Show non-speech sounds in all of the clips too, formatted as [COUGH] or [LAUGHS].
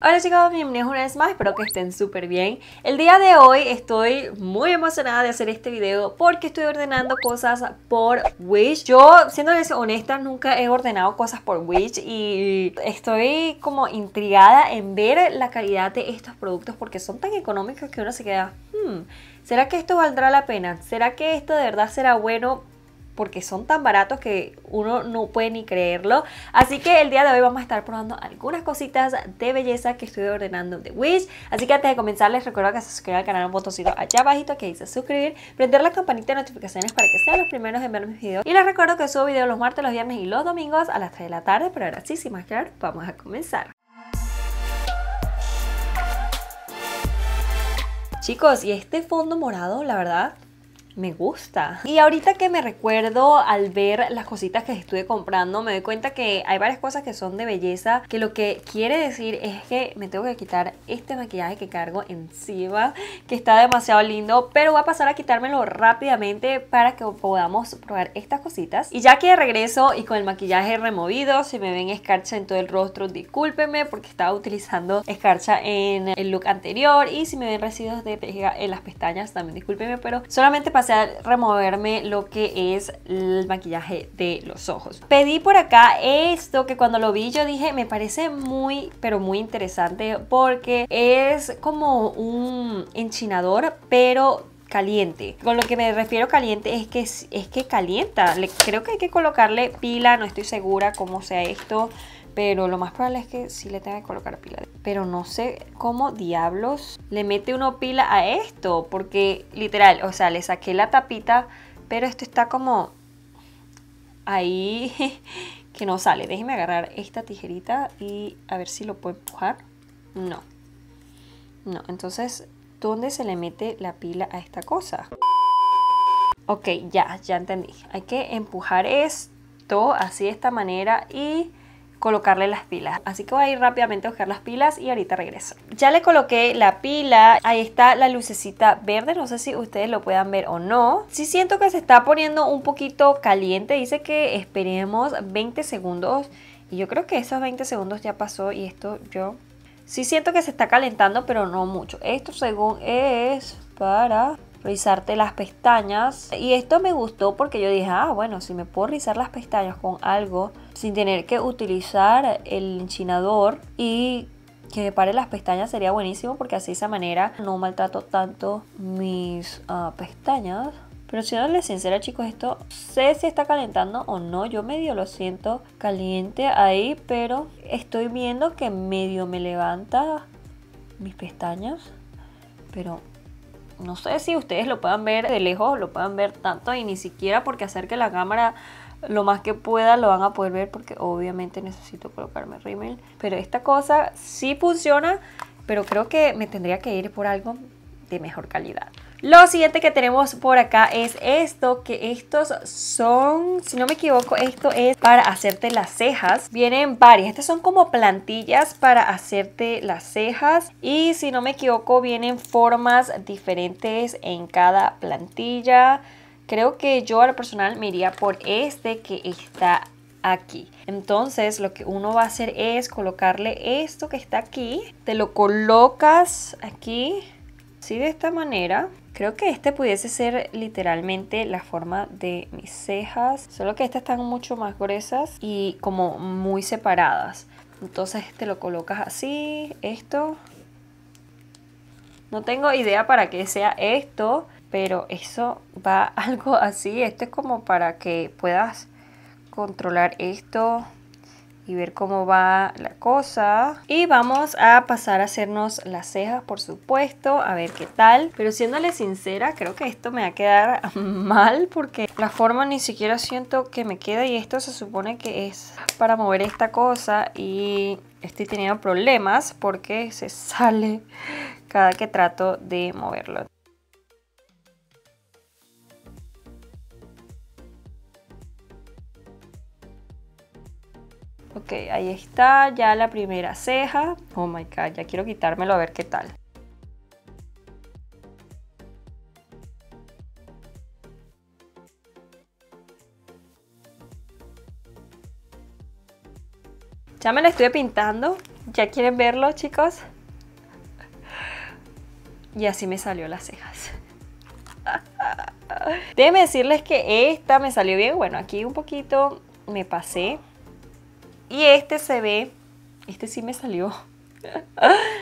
Hola chicos, bienvenidos una vez más, espero que estén súper bien. El día de hoy estoy muy emocionada de hacer este video porque estoy ordenando cosas por Wish. Yo, siéndoles honesta, nunca he ordenado cosas por Wish y estoy como intrigada en ver la calidad de estos productos porque son tan económicos que uno se queda, hmm, ¿será que esto valdrá la pena? ¿Será que esto de verdad será bueno? porque son tan baratos que uno no puede ni creerlo. Así que el día de hoy vamos a estar probando algunas cositas de belleza que estoy ordenando de Wish. Así que antes de comenzar les recuerdo que se suscriban al canal un botoncito allá abajito que dice suscribir, prender la campanita de notificaciones para que sean los primeros en ver mis videos. Y les recuerdo que subo videos los martes, los viernes y los domingos a las 3 de la tarde. Pero ahora sí, sin más claro, vamos a comenzar. Chicos, y este fondo morado, la verdad, me gusta. Y ahorita que me recuerdo al ver las cositas que estuve comprando, me doy cuenta que hay varias cosas que son de belleza, que lo que quiere decir es que me tengo que quitar este maquillaje que cargo encima, que está demasiado lindo, pero voy a pasar a quitármelo rápidamente para que podamos probar estas cositas. Y ya que regreso y con el maquillaje removido, si me ven escarcha en todo el rostro, discúlpenme porque estaba utilizando escarcha en el look anterior y si me ven residuos de pega en las pestañas también discúlpenme, pero solamente pasé removerme lo que es el maquillaje de los ojos. Pedí por acá esto que cuando lo vi yo dije me parece muy pero muy interesante porque es como un enchinador pero caliente. Con lo que me refiero caliente es que, es que calienta. Le, creo que hay que colocarle pila, no estoy segura cómo sea esto pero lo más probable es que sí le tenga que colocar pila. Pero no sé cómo diablos le mete uno pila a esto, porque literal, o sea, le saqué la tapita, pero esto está como ahí [LAUGHS] que no sale. Déjenme agarrar esta tijerita y a ver si lo puedo empujar. No. No, entonces, ¿dónde se le mete la pila a esta cosa? Ok, ya, ya entendí. Hay que empujar esto así de esta manera y colocarle las pilas. Así que voy a ir rápidamente a buscar las pilas y ahorita regreso. Ya le coloqué la pila, ahí está la lucecita verde, no sé si ustedes lo puedan ver o no. Sí siento que se está poniendo un poquito caliente, dice que esperemos 20 segundos y yo creo que esos 20 segundos ya pasó y esto yo... Sí siento que se está calentando, pero no mucho. Esto según es para rizarte las pestañas. Y esto me gustó porque yo dije, ah, bueno, si me puedo rizar las pestañas con algo sin tener que utilizar el enchinador y que me pare las pestañas sería buenísimo porque así de esa manera no maltrato tanto mis ah, pestañas. Pero si les sincera chicos, esto sé si está calentando o no. Yo medio lo siento caliente ahí, pero estoy viendo que medio me levanta mis pestañas. Pero no sé si ustedes lo puedan ver de lejos, lo puedan ver tanto y ni siquiera porque acerque la cámara lo más que pueda lo van a poder ver porque obviamente necesito colocarme rímel. Pero esta cosa sí funciona, pero creo que me tendría que ir por algo de mejor calidad. Lo siguiente que tenemos por acá es esto, que estos son, si no me equivoco, esto es para hacerte las cejas. Vienen varias, estas son como plantillas para hacerte las cejas y si no me equivoco vienen formas diferentes en cada plantilla. Creo que yo a lo personal me iría por este que está aquí. Entonces lo que uno va a hacer es colocarle esto que está aquí. Te lo colocas aquí, así de esta manera. Creo que este pudiese ser literalmente la forma de mis cejas, solo que estas están mucho más gruesas y como muy separadas. Entonces te lo colocas así, esto. No tengo idea para qué sea esto, pero eso va [LAUGHS] algo así. Esto es como para que puedas controlar esto y ver cómo va la cosa. Y vamos a pasar a hacernos las cejas, por supuesto, a ver qué tal. Pero siéndole sincera, creo que esto me va a quedar [LAUGHS] mal porque la forma ni siquiera siento que me queda y esto se supone que es para mover esta cosa y estoy teniendo problemas porque se sale [LAUGHS] cada que trato de moverlo. Ok, ahí está ya la primera ceja. Oh my god, ya quiero quitármelo a ver qué tal. Ya me la estoy pintando. ¿Ya quieren verlo, chicos? Y así me salió las cejas. [LAUGHS] Déjenme decirles que esta me salió bien. Bueno, aquí un poquito me pasé. Y este se ve, este sí me salió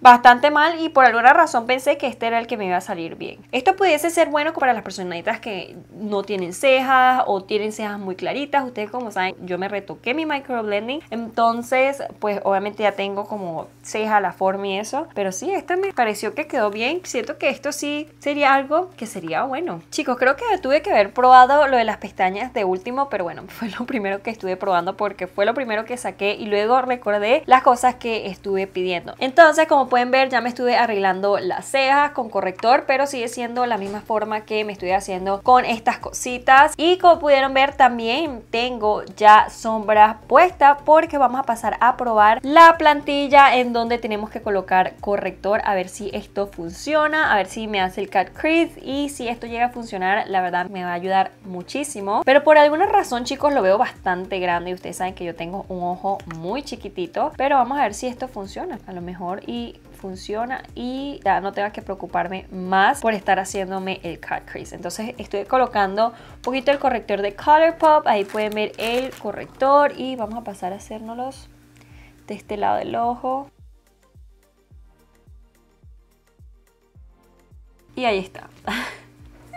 bastante mal y por alguna razón pensé que este era el que me iba a salir bien. Esto pudiese ser bueno para las personitas que no tienen cejas o tienen cejas muy claritas. Ustedes como saben, yo me retoqué mi microblending, entonces pues obviamente ya tengo como ceja, la forma y eso, pero sí, este me pareció que quedó bien. Siento que esto sí sería algo que sería bueno. Chicos, creo que tuve que haber probado lo de las pestañas de último, pero bueno, [LAUGHS] fue lo primero que estuve probando porque fue lo primero que saqué y luego recordé las cosas que estuve pidiendo entonces, como pueden ver, ya me estuve arreglando las cejas con corrector, pero sigue siendo la misma forma que me estoy haciendo con estas cositas. Y como pudieron ver, también tengo ya sombra puesta porque vamos a pasar a probar la plantilla en donde tenemos que colocar corrector a ver si esto funciona, a ver si me hace el cut crease y si esto llega a funcionar, la verdad me va a ayudar muchísimo. Pero por alguna razón, chicos, lo veo bastante grande y ustedes saben que yo tengo un ojo muy chiquitito, pero vamos a ver si esto funciona a lo mejor y funciona y ya no tenga que preocuparme más por estar haciéndome el cut crease. Entonces estoy colocando un poquito el corrector de Colourpop, ahí pueden ver el corrector y vamos a pasar a hacérnoslos de este lado del ojo. Y ahí está.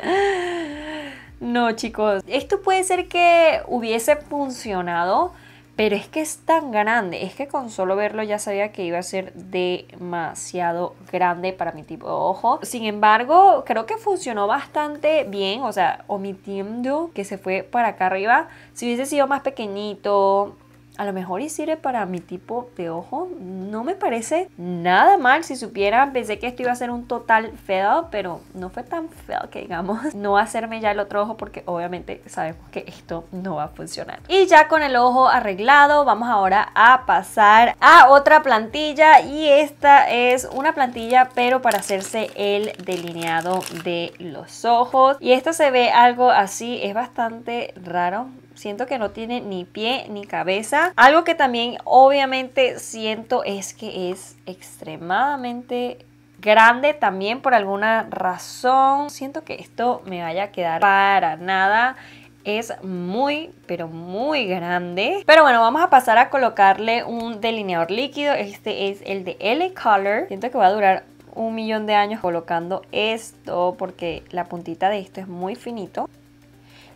[LAUGHS] no chicos, esto puede ser que hubiese funcionado, pero es que es tan grande, es que con solo verlo ya sabía que iba a ser demasiado grande para mi tipo de ojo. Sin embargo, creo que funcionó bastante bien, o sea, omitiendo que se fue para acá arriba. Si hubiese sido más pequeñito, a lo mejor y sirve para mi tipo de ojo. No me parece nada mal. Si supiera, pensé que esto iba a ser un total feo, pero no fue tan feo que digamos. [LAUGHS] No hacerme ya el otro ojo porque obviamente sabemos que esto no va a funcionar. Y ya con el ojo arreglado, vamos ahora a pasar a otra plantilla. Y esta es una plantilla, pero para hacerse el delineado de los ojos. Y esto se ve algo así. Es bastante raro siento que no tiene ni pie ni cabeza. Algo que también obviamente siento es que es extremadamente grande también por alguna razón. Siento que esto me vaya a quedar para nada es muy, pero muy grande. Pero bueno, vamos a pasar a colocarle un delineador líquido. Este es el de L Color. Siento que va a durar un millón de años colocando esto porque la puntita de esto es muy finito.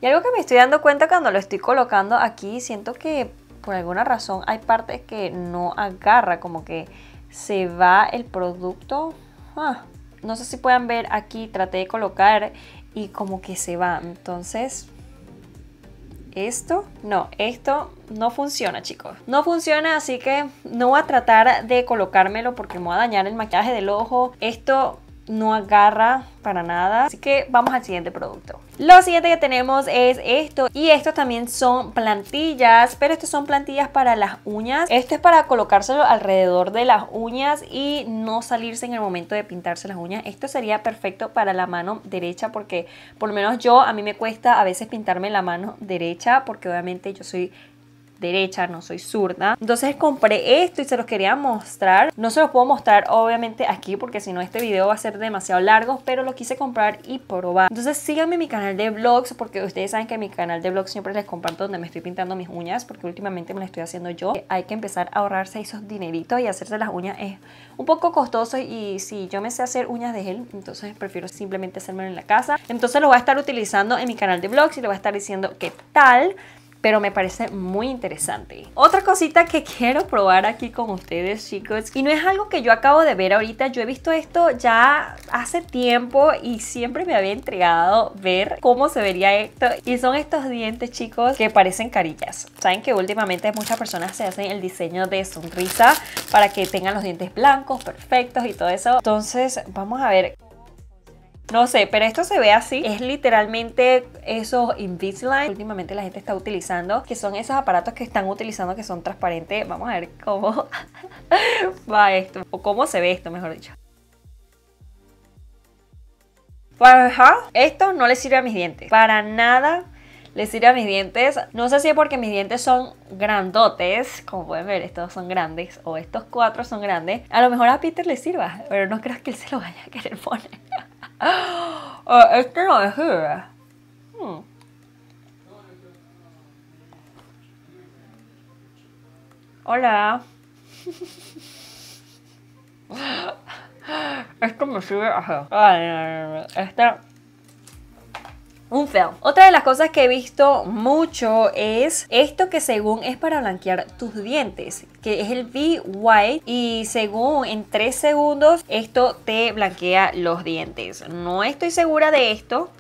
Y algo que me estoy dando cuenta cuando lo estoy colocando aquí, siento que por alguna razón hay partes que no agarra, como que se va el producto. Ah, no sé si puedan ver aquí, traté de colocar y como que se va. Entonces, esto, no, esto no funciona chicos. No funciona, así que no voy a tratar de colocármelo porque me va a dañar el maquillaje del ojo. Esto no agarra para nada. Así que vamos al siguiente producto. Lo siguiente que tenemos es esto y estos también son plantillas, pero estos son plantillas para las uñas. Esto es para colocárselo alrededor de las uñas y no salirse en el momento de pintarse las uñas. Esto sería perfecto para la mano derecha porque por lo menos yo a mí me cuesta a veces pintarme la mano derecha porque obviamente yo soy derecha, no soy zurda. Entonces compré esto y se los quería mostrar. No se los puedo mostrar obviamente aquí porque si no este video va a ser demasiado largo, pero lo quise comprar y probar. Entonces síganme en mi canal de vlogs porque ustedes saben que en mi canal de vlogs siempre les comparto donde me estoy pintando mis uñas porque últimamente me las estoy haciendo yo. Hay que empezar a ahorrarse esos dineritos y hacerse las uñas es un poco costoso y si yo me sé hacer uñas de gel, entonces prefiero simplemente hacerme en la casa. Entonces lo voy a estar utilizando en mi canal de vlogs y le voy a estar diciendo qué tal pero me parece muy interesante. Otra cosita que [LAUGHS] quiero probar aquí con ustedes, chicos, y no es algo que yo acabo de ver ahorita, yo he visto esto ya hace tiempo y siempre me había entregado ver cómo se vería esto. Y son estos dientes, chicos, que parecen carillas. Saben que últimamente muchas personas se hacen el diseño de sonrisa para que tengan los dientes blancos, perfectos y todo eso. Entonces, vamos a ver no sé, pero esto se ve así. Es literalmente esos Invisalign. Últimamente la gente está utilizando, que son esos aparatos que están utilizando que son transparentes. Vamos a ver cómo [LAUGHS] va esto, o cómo se ve esto, mejor dicho. Pues, esto no le sirve a mis dientes. Para nada le sirve a mis dientes. No sé si es porque mis dientes son grandotes. Como pueden ver, estos son grandes. O estos cuatro son grandes. A lo mejor a Peter le sirva. Pero no creo que él se lo vaya a querer poner. [GASPS] uh, no es. Hmm. Hola. Esto me sube a... Un feo. Otra de las cosas que he visto mucho es esto que según es para blanquear tus dientes que es el B White y según en 3 segundos esto te blanquea los dientes. No estoy segura de esto.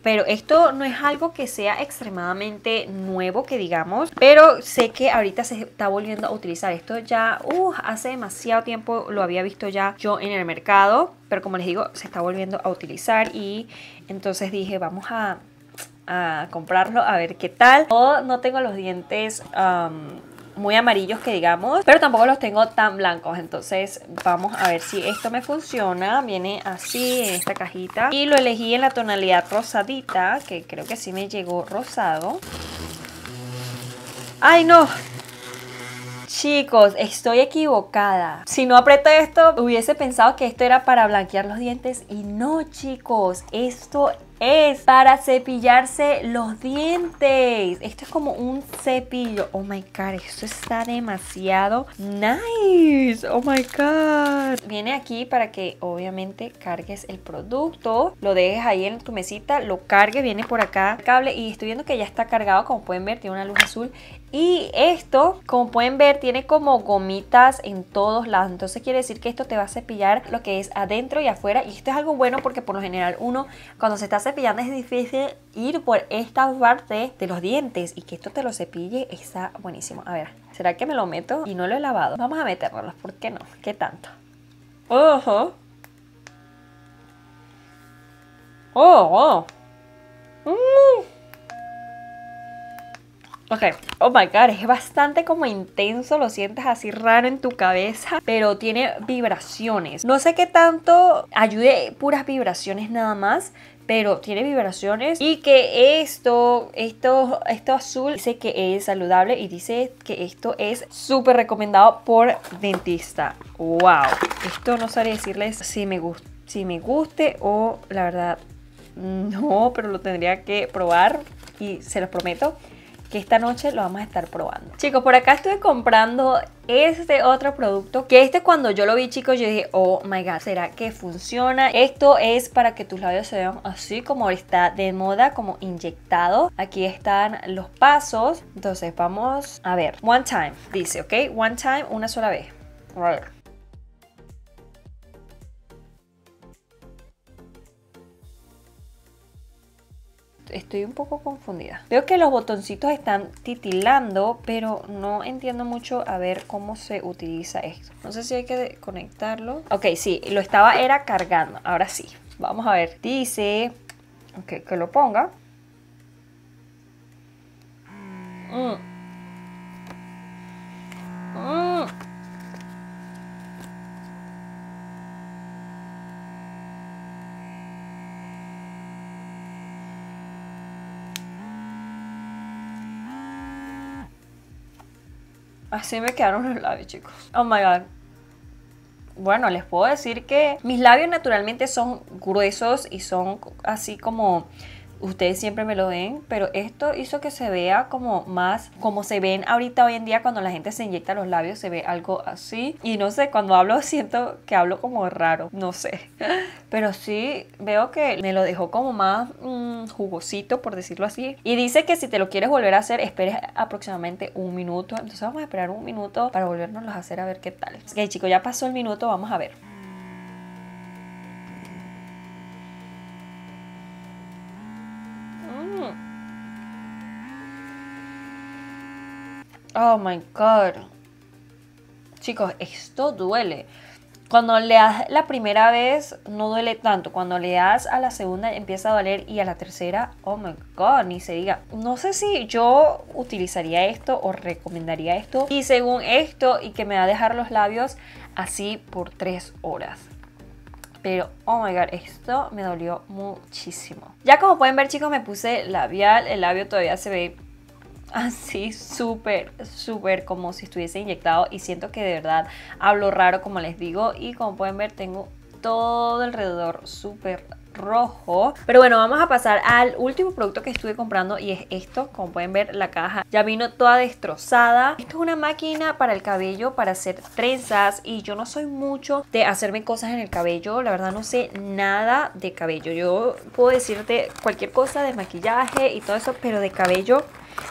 Pero esto no es algo que sea extremadamente nuevo, que digamos. Pero sé que ahorita se está volviendo a utilizar. Esto ya, uh, hace demasiado tiempo lo había visto ya yo en el mercado. Pero como les digo, se está volviendo a utilizar. Y entonces dije, vamos a comprarlo a ver qué tal. O no tengo los dientes um, muy amarillos que digamos, pero tampoco los tengo tan blancos. Entonces vamos a ver si esto me funciona. Viene así en esta cajita y lo elegí en la tonalidad rosadita, que creo que sí me llegó rosado. ¡Ay no! Chicos, estoy equivocada. Si no aprieto esto, hubiese pensado que esto era para blanquear los dientes y no, chicos, esto es para cepillarse los dientes. Esto es como un cepillo. Oh my god, esto está demasiado nice. Oh my god. Viene aquí para que obviamente cargues el producto, lo dejes ahí en tu mesita, lo cargues, viene por acá cable y estoy viendo que ya está cargado, como pueden ver, tiene una luz azul y esto, como pueden ver, tiene como gomitas en todos lados. Entonces quiere decir que esto te va a cepillar lo que es adentro y afuera. Y esto es algo bueno porque por lo general uno cuando se está cepillando es difícil ir por esta parte de los dientes. Y que esto te lo cepille está buenísimo. A ver, ¿será que me lo meto y no lo he lavado? Vamos a meterlo ¿por qué no? ¿Qué tanto? ¡Ojo! ¡Oh! oh. Ok, oh my god, es bastante como intenso, lo sientes así raro en tu cabeza, pero tiene vibraciones. No sé qué tanto ayude puras vibraciones nada más, pero tiene vibraciones y que esto, esto, esto azul dice que es saludable y dice que esto es súper recomendado por dentista. Wow, esto no sabría decirles si me, si me guste o la verdad no, pero lo tendría que probar y se los prometo que esta noche lo vamos a estar probando. Chicos, por acá estuve comprando este otro producto, que este cuando yo lo vi, chicos, yo dije, oh my god, ¿será que funciona? Esto es para que tus labios se vean así como está de moda, como inyectado. Aquí están los pasos. Entonces, vamos a ver. One time, dice, ¿ok? One time, una sola vez. A ver. estoy un poco confundida. Veo que los botoncitos están titilando, pero no entiendo mucho a ver cómo se utiliza esto. No sé si hay que conectarlo. Ok, sí, lo estaba era cargando. Ahora sí, vamos a ver. Dice okay, que lo ponga. Mm. Así me quedaron los labios, chicos. Oh my god. Bueno, les puedo decir que mis labios naturalmente son gruesos y son así como ustedes siempre me lo ven, pero esto hizo que se vea como más, como se ven ahorita hoy en día cuando la gente se inyecta los labios, se ve algo así. Y no sé, cuando hablo [LAUGHS] siento que hablo como raro, no sé. [LAUGHS] Pero sí veo que me lo dejó como más mm, jugosito, por decirlo así. Y dice que si te lo quieres volver a hacer, esperes aproximadamente un minuto. Entonces vamos a esperar un minuto para volvernos a hacer a ver qué tal. Ok chicos, ya pasó el minuto, vamos a ver. Oh my God. Chicos, esto duele. Cuando le das la primera vez, no duele tanto. Cuando le das a la segunda, empieza a doler. Y a la tercera, oh my God, ni se diga. No sé si yo utilizaría esto o recomendaría esto. Y según esto, y que me va a dejar los labios así por tres horas. Pero, oh my god, esto me dolió muchísimo. Ya como pueden ver, chicos, me puse labial. El labio todavía se ve así ah, súper, súper como si estuviese inyectado y siento que de verdad hablo raro como les digo y como pueden ver tengo todo alrededor súper rojo. Pero bueno, vamos a pasar al último producto que estuve comprando y es esto. Como pueden ver, la caja ya vino toda destrozada. Esto es una máquina para el cabello, para hacer trenzas y yo no soy mucho de hacerme cosas en el cabello. La verdad no sé nada de cabello. Yo puedo decirte cualquier cosa de maquillaje y todo eso, pero de cabello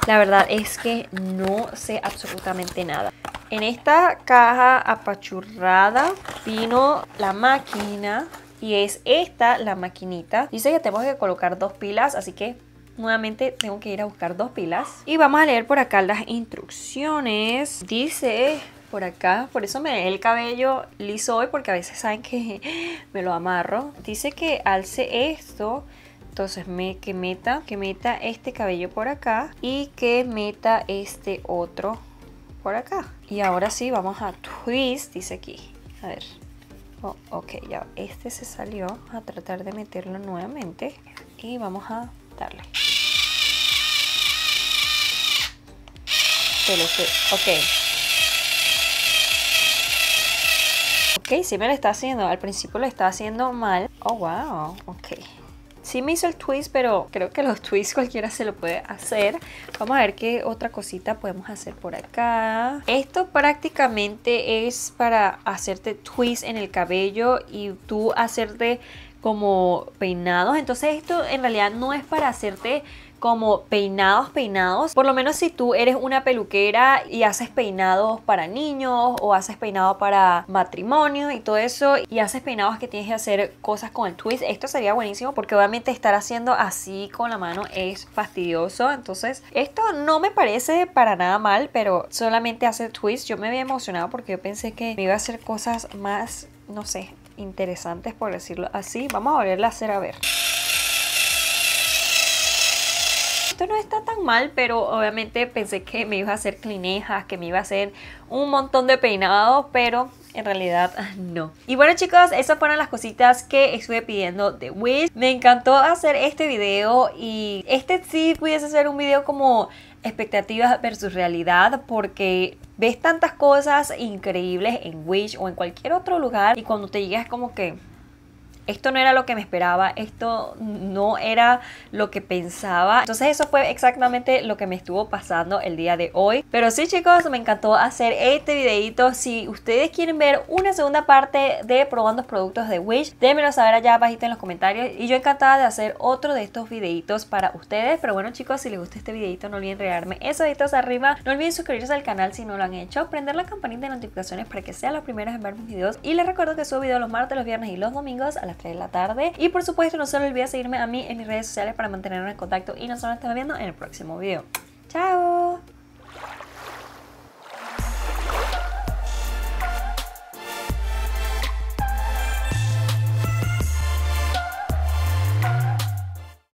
la verdad es que no sé absolutamente nada. En esta caja apachurrada vino la máquina y es esta la maquinita. Dice que tenemos que colocar dos pilas, así que nuevamente tengo que ir a buscar dos pilas. Y vamos a leer por acá las instrucciones. Dice por acá, por eso me dejé el cabello liso hoy porque a veces saben que [LAUGHS] me lo amarro. Dice que alce esto entonces me que meta que meta este cabello por acá y que meta este otro por acá y ahora sí vamos a twist dice aquí a ver oh, ok ya este se salió a tratar de meterlo nuevamente y vamos a darle ok Ok, sí me lo está haciendo. Al principio lo estaba haciendo mal. Oh, wow. Ok me hizo el twist, pero creo que los twists cualquiera se lo puede hacer. Vamos a ver qué otra cosita podemos hacer por acá. Esto prácticamente es para hacerte twist en el cabello y tú hacerte como peinados. Entonces esto en realidad no es para hacerte como peinados, peinados. Por lo menos si tú eres una peluquera y haces peinados para niños o haces peinado para matrimonio y todo eso y haces peinados que tienes que hacer cosas con el twist, esto sería buenísimo porque obviamente estar haciendo así con la mano es fastidioso. Entonces esto no me parece para nada mal, pero solamente hace twist. Yo me había emocionado porque yo pensé que me iba a hacer cosas más, no sé, interesantes por decirlo así. Vamos a volverla a hacer a ver. esto no está tan mal, pero obviamente pensé que me iba a hacer clinejas, que me iba a hacer un montón de peinados, pero en realidad ah, no. Y bueno chicos, esas fueron las cositas que estuve pidiendo de Wish. Me encantó hacer este video y este sí pudiese ser un video como expectativas versus realidad porque ves tantas cosas increíbles en Wish o en cualquier otro lugar y cuando te llegas como que esto no era lo que me esperaba, esto no era lo que pensaba. Entonces eso fue exactamente lo que me estuvo pasando el día de hoy. Pero sí chicos, me encantó hacer este videito. Si ustedes quieren ver una segunda parte de probando productos de Wish, déjenmelo saber allá abajito en los comentarios. Y yo encantada de hacer otro de estos videitos para ustedes. Pero bueno chicos, si les gusta este videito no olviden regalarme esos deditos arriba. No olviden suscribirse al canal si no lo han hecho. Prender la campanita de notificaciones para que sean los primeros en ver mis videos. Y les recuerdo que subo videos los martes, los viernes y los domingos a las 3 de la tarde. Y por supuesto, no se olvide seguirme a mí en mis redes sociales para mantenernos en contacto y nos vemos viendo en el próximo video. ¡Chao!